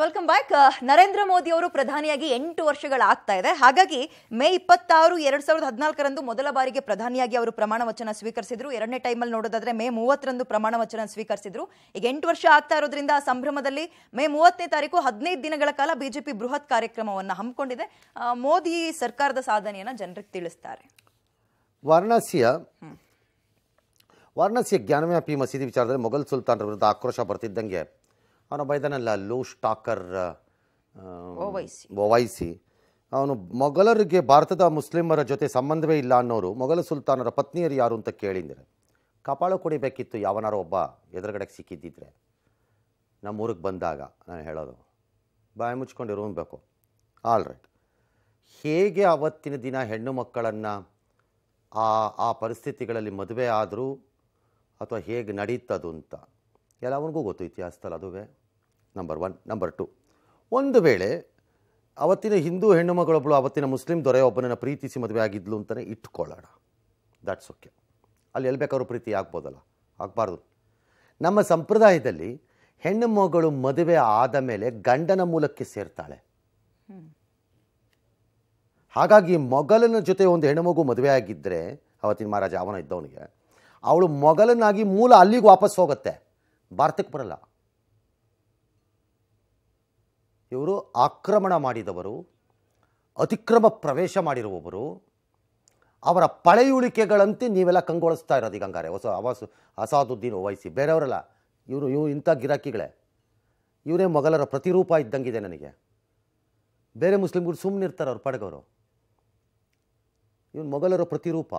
welcome back uh, Narendra Modi ಅವರು ಪ್ರಧಾನಿಯಾಗಿ ಎಂಟು ವರ್ಷಗಳಾಗ್ತಾ ಇದೆ ಹಾಗಾಗಿ ಮೇ ಇಪ್ಪತ್ತಾರು ಎರಡು ಸಾವಿರದ ಹದಿನಾಲ್ಕರಂದು ಮೊದಲ ಬಾರಿಗೆ ಪ್ರಧಾನಿಯಾಗಿ ಅವರು ಪ್ರಮಾಣ ವಚನ ಸ್ವೀಕರಿಸಿದ್ರು ಎರಡನೇ ಟೈಮಲ್ಲಿ ನೋಡೋದಾದ್ರೆ ಮೇ ಮೂವತ್ತರಂದು ಪ್ರಮಾಣ ವಚನ ಸ್ವೀಕರಿಸಿದ್ರು ಈಗ ಎಂಟು ವರ್ಷ ಆಗ್ತಾ ಇರೋದ್ರಿಂದ ಆ ಸಂಭ್ರಮದಲ್ಲಿ ಮೇ ಮೂವತ್ತನೇ ತಾರೀಕು ಹದಿನೈದು ದಿನಗಳ ಕಾಲ ಬಿಜೆಪಿ ಬೃಹತ್ ಕಾರ್ಯಕ್ರಮವನ್ನು ಹಮ್ಮಿಕೊಂಡಿದೆ ಮೋದಿ ಸರ್ಕಾರದ ಸಾಧನೆಯನ್ನು ಜನರಿಗೆ ತಿಳಿಸ್ತಾರೆ ವಾರಣಾಸಿಯ ವಾರಣಾಸಿಯ ಜ್ಞಾನವ್ಯಾಪಿ ಮಸೀದಿ ವಿಚಾರದಲ್ಲಿ ಮೊಘಲ್ ಸುಲ್ತಾನರ ವಿರುದ್ಧ ಆಕ್ರೋಶ ಬರ್ತಿದ್ದಂಗೆ ಅವನೊಬ್ಬ ಇದ್ದಾನಲ್ಲ ಲೂಶ್ ಟಾಕರ್ ಒವೈಸಿ ಅವನು ಮೊಘಲರಿಗೆ ಭಾರತದ ಮುಸ್ಲಿಮರ ಜೊತೆ ಸಂಬಂಧವೇ ಇಲ್ಲ ಅನ್ನೋರು ಮೊಘಲ ಸುಲ್ತಾನರ ಪತ್ನಿಯರು ಯಾರು ಅಂತ ಕೇಳಿದರೆ ಕಪಾಳ ಕೊಡಿಬೇಕಿತ್ತು ಯಾವನಾರೋ ಒಬ್ಬ ಎದುರುಗಡೆಗೆ ಸಿಕ್ಕಿದ್ದಿದ್ರೆ ನಮ್ಮ ಊರಿಗೆ ಬಂದಾಗ ನಾನು ಹೇಳೋದು ಬಾಯಿ ಮುಚ್ಕೊಂಡು ಇರುಬೇಕು ಆಲ್ ರೈಟ್ ಹೇಗೆ ಅವತ್ತಿನ ದಿನ ಹೆಣ್ಣು ಮಕ್ಕಳನ್ನು ಆ ಆ ಪರಿಸ್ಥಿತಿಗಳಲ್ಲಿ ಮದುವೆ ಆದರೂ ಅಥವಾ ಹೇಗೆ ನಡೀತದು ಅಂತ ಎಲ್ಲವನಿಗೂ ಗೊತ್ತು ಇತಿಹಾಸದಲ್ಲಿ ಅದುವೇ ನಂಬರ್ ಒನ್ ನಂಬರ್ ಟು ಒಂದು ವೇಳೆ ಅವತ್ತಿನ ಹಿಂದೂ ಹೆಣ್ಣು ಮಗಳೊಬ್ಬಳು ಅವತ್ತಿನ ಮುಸ್ಲಿಂ ದೊರೆಯೊಬ್ಬನನ್ನು ಪ್ರೀತಿಸಿ ಮದುವೆ ಆಗಿದ್ಲು ಅಂತಲೇ ಇಟ್ಕೊಳ್ಳೋಣ ದಾಟ್ಸ್ ಓಕೆ ಅಲ್ಲಿ ಎಲ್ಲಿ ಬೇಕಾದ್ರೂ ಪ್ರೀತಿ ಆಗ್ಬೋದಲ್ಲ ಆಗಬಾರ್ದು ನಮ್ಮ ಸಂಪ್ರದಾಯದಲ್ಲಿ ಹೆಣ್ಣುಮಗಳು ಮದುವೆ ಆದ ಮೇಲೆ ಗಂಡನ ಮೂಲಕ್ಕೆ ಸೇರ್ತಾಳೆ ಹಾಗಾಗಿ ಮೊಗಲನ ಜೊತೆ ಒಂದು ಹೆಣ್ಣುಮಗು ಮದುವೆ ಆಗಿದ್ದರೆ ಅವತ್ತಿನ ಮಹಾರಾಜ ಅವನ ಇದ್ದವನಿಗೆ ಅವಳು ಮೊಗಲನಾಗಿ ಮೂಲ ಅಲ್ಲಿಗೆ ವಾಪಸ್ ಹೋಗುತ್ತೆ ಭಾರತಕ್ಕೆ ಬರಲ್ಲ ಇವರು ಆಕ್ರಮಣ ಮಾಡಿದವರು ಅತಿಕ್ರಮ ಪ್ರವೇಶ ಮಾಡಿರುವವರು ಅವರ ಪಳೆಯುಳಿಕೆಗಳಂತೆ ನೀವೆಲ್ಲ ಕಂಗೊಳಿಸ್ತಾ ಇರೋದು ಈಗ ಹಂಗಾರೆ ಹೊಸ ಅವಾಸ್ ಅಸಾದುದ್ದೀನ್ ವಹಿಸಿ ಬೇರೆಯವರಲ್ಲ ಇವರು ಇವು ಇಂಥ ಗಿರಾಕಿಗಳೇ ಇವರೇ ಮೊಘಲರ ಪ್ರತಿರೂಪ ಇದ್ದಂಗಿದೆ ನನಗೆ ಬೇರೆ ಮುಸ್ಲಿಮ್ಗಳು ಸುಮ್ಮನಿರ್ತಾರೆ ಅವ್ರು ಪಡಗವರು ಇವನು ಮೊಘಲರ ಪ್ರತಿರೂಪ